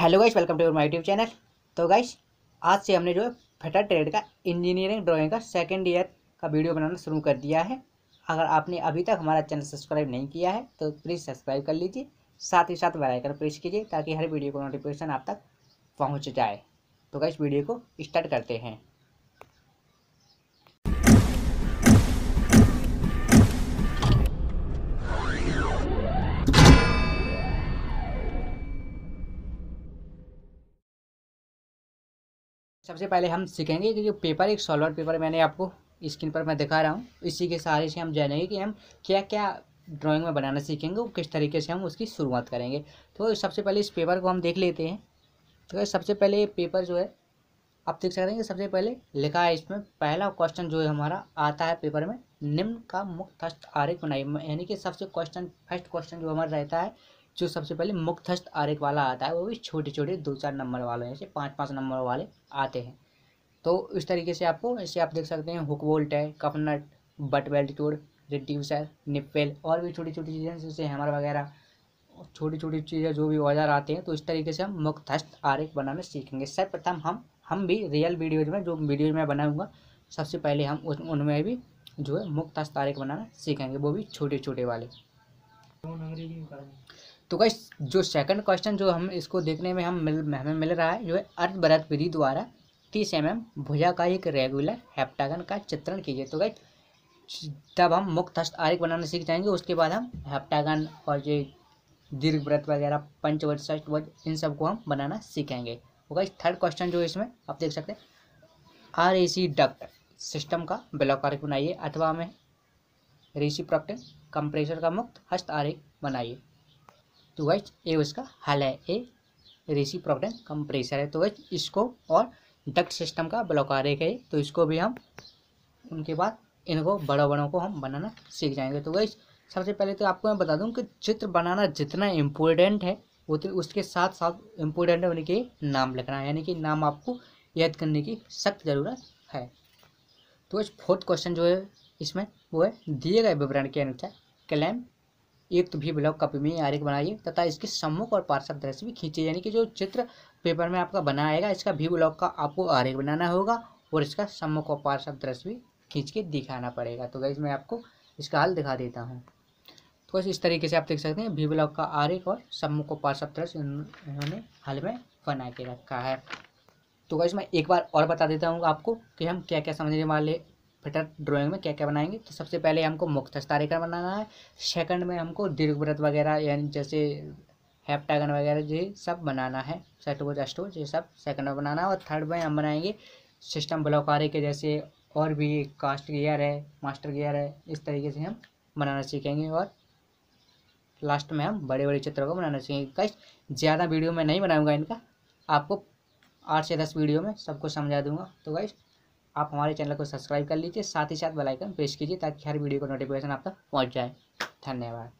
hello guys welcome to my YouTube channel तो guys आज से हमने जो है फटा ट्रेड का इंजीनियरिंग ड्राइंग का सेकंड ईयर का वीडियो बनाना शुरू कर दिया है अगर आपने अभी तक हमारा चैनल सब्सक्राइब नहीं किया है तो प्लीज़ सब्सक्राइब कर लीजिए साथ ही साथ बेलाइकन प्रेस कीजिए ताकि हर वीडियो का नोटिफिकेशन आप तक पहुँच जाए तो गाइस वीडियो को स्टार्ट करते हैं सबसे पहले हम सीखेंगे कि जो पेपर एक सॉल्वर पेपर मैंने आपको स्क्रीन पर मैं दिखा रहा हूँ इसी के सहारे से हम जानेंगे कि हम क्या क्या ड्राइंग में बनाना सीखेंगे और किस तरीके से हम उसकी शुरुआत करेंगे तो सबसे पहले इस पेपर को हम देख लेते हैं तो सबसे पहले ये पेपर जो है आप देख सकते हैं कि सबसे पहले लिखा है इसमें पहला क्वेश्चन जो है हमारा आता है पेपर में निम्न का मुख्य हस्त आर्य यानी कि सबसे क्वेश्चन फर्स्ट क्वेश्चन जो हमारा रहता है जो सबसे पहले हस्त आरेख वाला आता है वो भी छोटे छोटे दो चार नंबर वाले जैसे पाँच पाँच नंबर वाले आते हैं तो इस तरीके से आपको ऐसे आप देख सकते हैं हुक वोल्ट है कपनट बट चोर रिड्यूसर निपेल और भी छोटी छोटी चीज़ें जैसे हैमर वगैरह छोटी छोटी चीज़ें जो भी औजार आते हैं तो इस तरीके से हम हस्त आरेख बनाना सीखेंगे सर्वप्रथम हम हम भी रियल वीडियोज में जो वीडियोज में बनाऊँगा सबसे पहले हम उनमें भी जो है हस्त आरेख बनाना सीखेंगे वो भी छोटे छोटे वाले तो गई जो सेकंड क्वेश्चन जो हम इसको देखने में हम मिल हमें मिल रहा है जो है अर्धवृत विधि द्वारा तीस एम mm एम भुजा का एक रेगुलर हेप्टागन का चित्रण कीजिए तो गई तब हम मुक्त हस्त आर्य बनाना सीख जाएंगे उसके बाद हम हेप्टागन और ये दीर्घ व्रत वगैरह पंचवट षष्टवट इन सब हम बनाना सीखेंगे तो गई थर्ड क्वेश्चन जो है इसमें आप देख सकते हैं R A C duct system का ब्लॉक आर्क बनाइए अथवा हमें रेसी प्रोक्टेन कंप्रेसर का मुक्त हस्त आर्क बनाइए तो वाइज ए उसका हल है ए रेसी प्रोग्राम कंप्रेसर है तो वैच इसको और डक्ट सिस्टम का ब्लॉकार है तो इसको भी हम उनके बाद इनको बड़ों बड़ों को हम बनाना सीख जाएंगे तो वैच सबसे पहले तो आपको मैं बता दूँ कि चित्र बनाना जितना इम्पोर्टेंट है उतने तो उसके साथ साथ इम्पोर्टेंट है उनके नाम लिखना यानी कि नाम आपको याद करने की सख्त ज़रूरत है तो वैच फोर्थ क्वेश्चन जो है इसमें वो है दिए गए विवरण के अनुसार क्लैम एक तो भी ब्लॉक कॉपी में आरेख बनाइए तथा इसके सम्मुख और पार्श्व दृश्य भी खींचे यानी कि जो चित्र पेपर में आपका बनाएगा इसका भी ब्लॉक का आपको आरेख बनाना होगा और इसका सम्मुख और पार्श्व दृश्य भी खींच के दिखाना पड़ेगा तो गाइज मैं आपको इसका हाल दिखा देता हूँ तो बस इस तरीके से आप देख सकते हैं भी ब्लॉक का आरेख और सम्मुख और पार्श्व दृश्य इन्होंने हाल में बना के रखा है तो गाइज मैं एक बार और बता देता हूँ आपको कि हम क्या क्या समझने वाले फिटर ड्राइंग में क्या क्या बनाएंगे तो सबसे पहले हमको मुक्त का बनाना है सेकंड में हमको दीर्घ व्रत वगैरह यानी जैसे हेप्टागन वगैरह ये सब बनाना है सेटोज अष्टोज ये सब सेकंड में बनाना है और थर्ड में हम बनाएंगे सिस्टम ब्लॉक के जैसे और भी कास्ट गियर है मास्टर गियर है इस तरीके से हम बनाना सीखेंगे और लास्ट में हम बड़े बड़े चित्रों को बनाना सीखेंगे कश ज़्यादा वीडियो में नहीं बनाऊँगा इनका आपको आठ से दस वीडियो में सबको समझा दूंगा तो गाइस आप हमारे चैनल को सब्सक्राइब कर लीजिए साथ ही साथ बेलाइकन प्रेस कीजिए ताकि हर वीडियो का नोटिफिकेशन आप तक पहुँच जाए धन्यवाद